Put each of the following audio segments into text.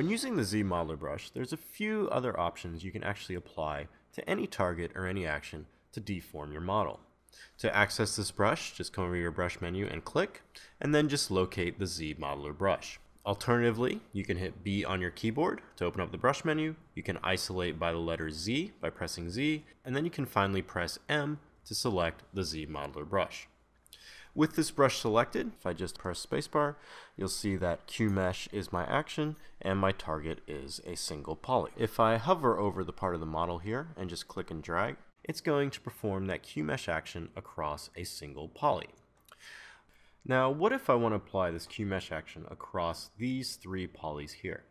When using the Z Modeler brush, there's a few other options you can actually apply to any target or any action to deform your model. To access this brush, just come over to your brush menu and click, and then just locate the Z Modeler brush. Alternatively, you can hit B on your keyboard to open up the brush menu, you can isolate by the letter Z by pressing Z, and then you can finally press M to select the Z Modeler brush. With this brush selected, if I just press spacebar, you'll see that Q mesh is my action and my target is a single poly. If I hover over the part of the model here and just click and drag, it's going to perform that Q mesh action across a single poly. Now, what if I want to apply this Q mesh action across these three polys here?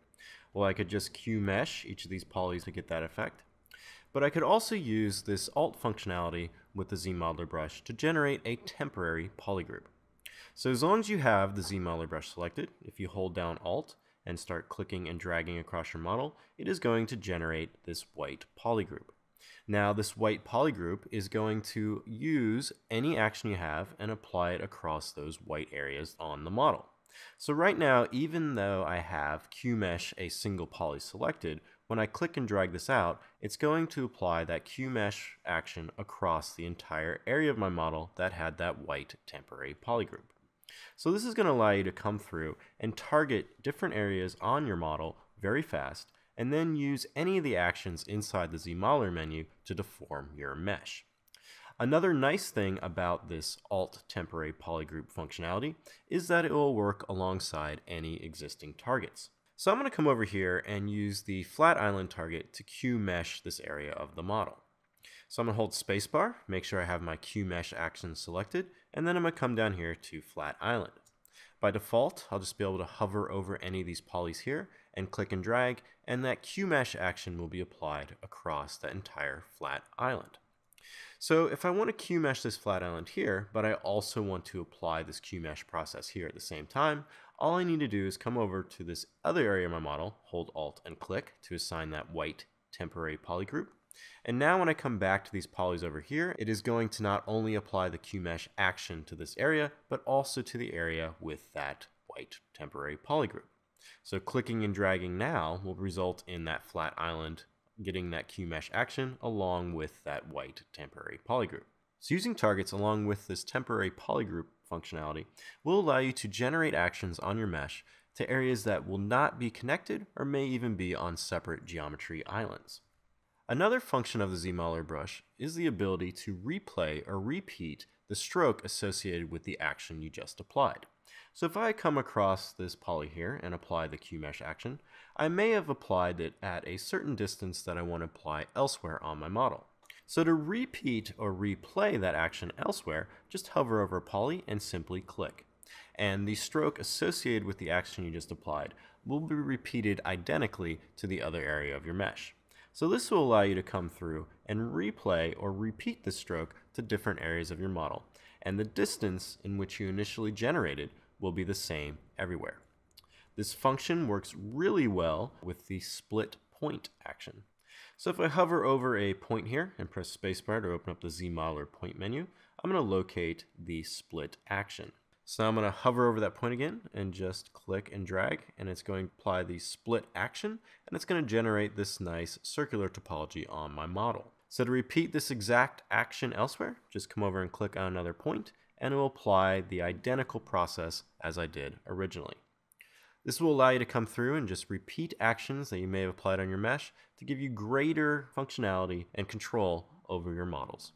Well, I could just Q mesh each of these polys to get that effect, but I could also use this alt functionality with the Z modeler brush to generate a temporary polygroup. So as long as you have the Z modeler brush selected, if you hold down Alt and start clicking and dragging across your model, it is going to generate this white polygroup. Now this white polygroup is going to use any action you have and apply it across those white areas on the model. So right now, even though I have QMesh a single poly selected, when I click and drag this out, it's going to apply that QMesh action across the entire area of my model that had that white temporary polygroup. So this is going to allow you to come through and target different areas on your model very fast, and then use any of the actions inside the Zmodeler menu to deform your mesh. Another nice thing about this alt temporary polygroup functionality is that it will work alongside any existing targets. So I'm going to come over here and use the flat island target to Q-mesh this area of the model. So I'm going to hold spacebar, make sure I have my Q-mesh action selected, and then I'm going to come down here to flat island. By default, I'll just be able to hover over any of these polys here and click and drag, and that Q-mesh action will be applied across the entire flat island. So if I want to Q-mesh this flat island here, but I also want to apply this Q-mesh process here at the same time, all I need to do is come over to this other area of my model, hold Alt and click to assign that white temporary poly group. And now when I come back to these polys over here, it is going to not only apply the Q-mesh action to this area, but also to the area with that white temporary polygroup. So clicking and dragging now will result in that flat island getting that QMesh action along with that white temporary polygroup. So using targets along with this temporary polygroup functionality will allow you to generate actions on your mesh to areas that will not be connected or may even be on separate geometry islands. Another function of the Zmodeler brush is the ability to replay or repeat the stroke associated with the action you just applied. So if I come across this poly here and apply the Q-mesh action, I may have applied it at a certain distance that I want to apply elsewhere on my model. So to repeat or replay that action elsewhere, just hover over poly and simply click. And the stroke associated with the action you just applied will be repeated identically to the other area of your mesh. So this will allow you to come through and replay or repeat the stroke to different areas of your model. And the distance in which you initially generated will be the same everywhere. This function works really well with the split point action. So if I hover over a point here and press spacebar to open up the Z modeler point menu, I'm going to locate the split action. So I'm going to hover over that point again and just click and drag and it's going to apply the split action and it's going to generate this nice circular topology on my model. So to repeat this exact action elsewhere, just come over and click on another point and it will apply the identical process as I did originally. This will allow you to come through and just repeat actions that you may have applied on your mesh to give you greater functionality and control over your models.